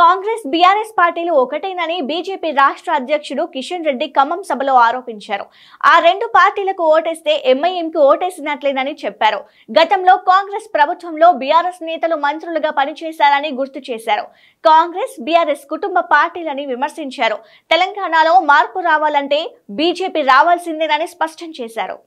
Congress BRS పార్టీలు ఒకటేనని BJP రాష్ట్ర అధ్యక్షుడు కిషన్ రెడ్డి ఖమ్మం సభలో ఆరోపించారు ఆ రెండు పార్టీలకు ఓటేస్తే ఎంఐఎంకి ఓటేసినట్లేనని చెప్పారు గతంలో కాంగ్రెస్ ప్రభుత్వంలో బీఆర్ఎస్ నేతలు మంత్రులుగా పనిచేశారని గుర్తు చేశారు కాంగ్రెస్ బీఆర్ఎస్ కుటుంబ పార్టీలని విమర్శించారు తెలంగాణలో మార్పు రావాలంటే బీజేపీ రావాల్సిందేనని స్పష్టం చేశారు